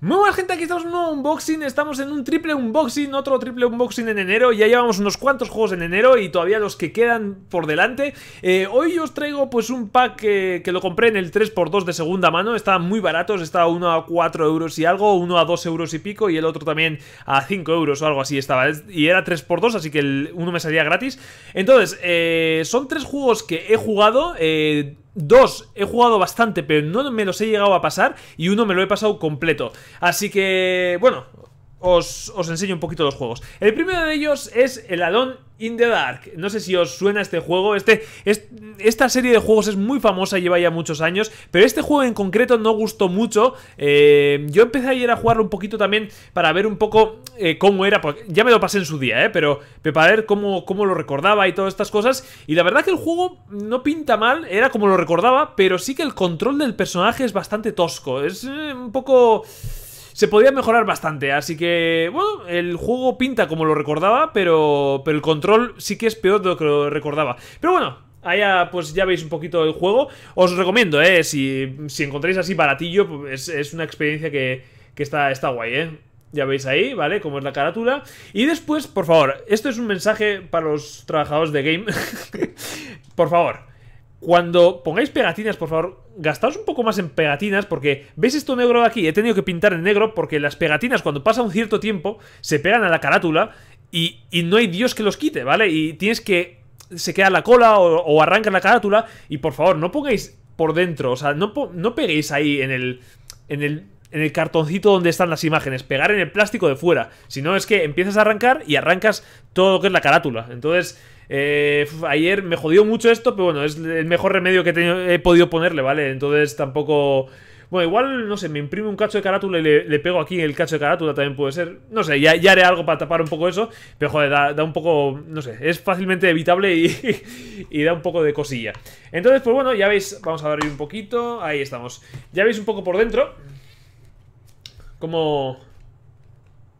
Muy buenas gente, aquí estamos en un nuevo unboxing, estamos en un triple unboxing, otro triple unboxing en enero, ya llevamos unos cuantos juegos en enero y todavía los que quedan por delante. Eh, hoy os traigo pues un pack que lo compré en el 3x2 de segunda mano, Estaban muy baratos, estaba uno a 4 euros y algo, uno a 2 euros y pico y el otro también a 5 euros o algo así estaba, y era 3x2 así que el uno me salía gratis. Entonces, eh, son tres juegos que he jugado, eh Dos, he jugado bastante, pero no me los he llegado a pasar. Y uno me lo he pasado completo. Así que, bueno, os, enseño un poquito los juegos. El primero de ellos es el Alone in the Dark. No sé si os suena este juego. Este, esta serie de juegos es muy famosa, lleva ya muchos años. Pero este juego en concreto no gustó mucho. Eh, yo empecé ir a jugarlo un poquito también para ver un poco eh, cómo era. ya me lo pasé en su día, eh, pero, para ver cómo, lo recordaba y todas estas cosas. Y la verdad que el juego no pinta mal, era como lo recordaba. Pero sí que el control del personaje es bastante tosco. Es eh, un poco se podía mejorar bastante. Así que, bueno, el juego pinta como lo recordaba, pero, el control sí que es peor de lo que lo recordaba. Pero bueno, Allá pues ya veis un poquito el juego. Os recomiendo, eh, si, si encontráis así baratillo, pues, es, una experiencia que, está, está guay, eh. Ya veis ahí, ¿vale? Como es la carátula. Y después, por favor, esto es un mensaje para los trabajadores de Game. por favor, cuando pongáis pegatinas, por favor, gastaos un poco más en pegatinas porque ¿veis esto negro de aquí? He tenido que pintar en negro porque las pegatinas cuando pasa un cierto tiempo se pegan a la carátula y, no hay Dios que los quite, ¿vale? Y tienes que... se queda la cola o, o arranca la carátula y por favor no pongáis por dentro, o sea, no, no peguéis ahí en el... En el en el cartoncito donde están las imágenes, pegar en el plástico de fuera. Si no, es que empiezas a arrancar y arrancas todo lo que es la carátula. Entonces, eh, ayer me jodió mucho esto, pero bueno, es el mejor remedio que he, podido ponerle, ¿vale? Entonces tampoco... Bueno, igual, no sé, me imprime un cacho de carátula y le, pego aquí el cacho de carátula, también puede ser. No sé, ya, ya haré algo para tapar un poco eso, pero joder, da, un poco, no sé, es fácilmente evitable y, y, da un poco de cosilla. Entonces, pues bueno, ya veis, vamos a darle un poquito, ahí estamos. Ya veis un poco por dentro, como...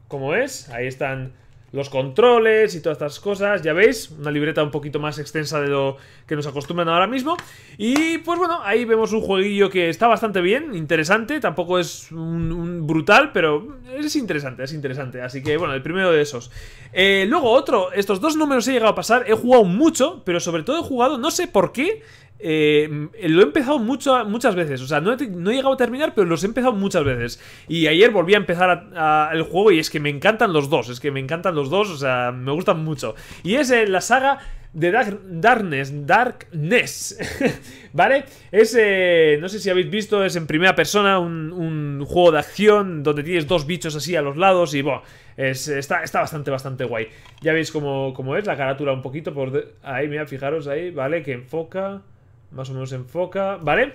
Como es, ahí están los controles y todas estas cosas, ya veis, una libreta un poquito más extensa de lo que nos acostumbran ahora mismo. Y pues bueno, ahí vemos un jueguillo que está bastante bien, interesante, tampoco es un, brutal, pero es interesante, es interesante. Así que bueno, el primero de esos. Eh, luego otro, estos dos números he llegado a pasar, he jugado mucho, pero sobre todo he jugado, no sé por qué, eh, lo he empezado muchas veces. O sea, no he, llegado a terminar, pero los he empezado muchas veces. Y ayer volví a empezar el juego y es que me encantan los dos. Es que me encantan los dos, o sea, me gustan mucho. Y es eh, la saga de Darkness, Darkness, ¿vale? Es, eh, no sé si habéis visto, es en primera persona un, juego de acción donde tienes dos bichos así a los lados y, bueno, está, está, bastante, bastante guay. Ya veis cómo, es la carátula un poquito por... Ahí, mira, fijaros ahí, ¿vale? Que enfoca... Más o menos enfoca, ¿vale?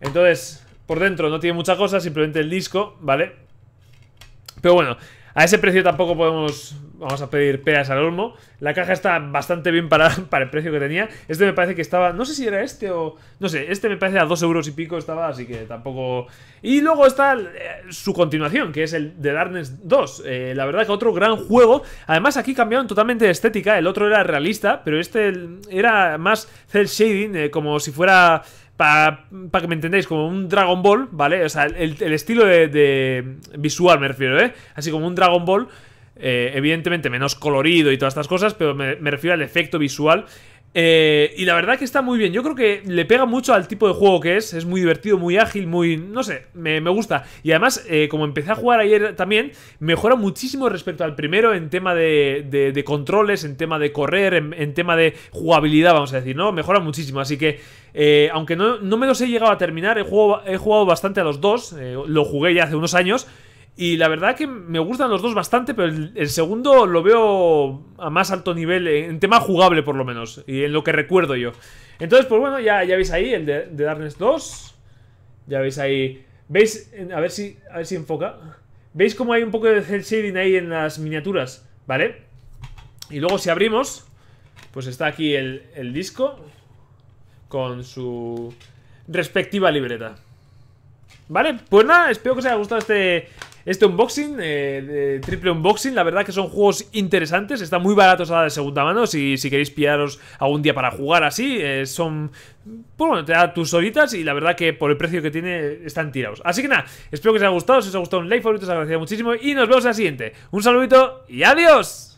Entonces, por dentro no tiene mucha cosa, simplemente el disco, ¿vale? Pero bueno, a ese precio tampoco podemos vamos a pedir peras al olmo. La caja está bastante bien para, para el precio que tenía. Este me parece que estaba, no sé si era este o... No sé, este me parece a 2 euros y pico estaba, así que tampoco... Y luego está eh, su continuación, que es el de Darkness 2. Eh, la verdad que otro gran juego. Además aquí cambiaron totalmente de estética. El otro era realista, pero este era más cel shading, eh, como si fuera para que me entendáis, como un Dragon Ball, ¿vale? O sea, el, estilo de, de, visual me refiero, ¿eh? Así como un Dragon Ball, eh, evidentemente menos colorido y todas estas cosas, pero me, refiero al efecto visual. Eh, y la verdad que está muy bien. Yo creo que le pega mucho al tipo de juego que es. Es muy divertido, muy ágil, muy... No sé, me, gusta. Y además, eh, como empecé a jugar ayer también, mejora muchísimo respecto al primero en tema de, controles, en tema de correr, en, tema de jugabilidad, vamos a decir, ¿no? Mejora muchísimo. Así que, aunque no, me los he llegado a terminar, he jugado bastante a los dos. lo jugué ya hace unos años. Y la verdad que me gustan los dos bastante, pero el, segundo lo veo a más alto nivel, en tema jugable por lo menos, y en lo que recuerdo yo. Entonces, pues bueno, ya, ya veis ahí el de, de Darkness 2. Ya veis ahí. ¿Veis? A ver si, a ver si enfoca. ¿Veis cómo hay un poco de cel shading ahí en las miniaturas? ¿Vale? Y luego si abrimos, pues está aquí el disco con su respectiva libreta. ¿Vale? Pues nada, espero que os haya gustado este este unboxing, eh, triple unboxing, la verdad que son juegos interesantes, están muy baratos a la de segunda mano, si, si queréis pillaros algún día para jugar así, eh, son, son... Pues bueno, te da tus horitas y la verdad que por el precio que tiene están tirados. Así que nada, espero que os haya gustado, si os ha gustado un like, favorito, os agradecería muchísimo y nos vemos en la siguiente. Un saludito y adiós.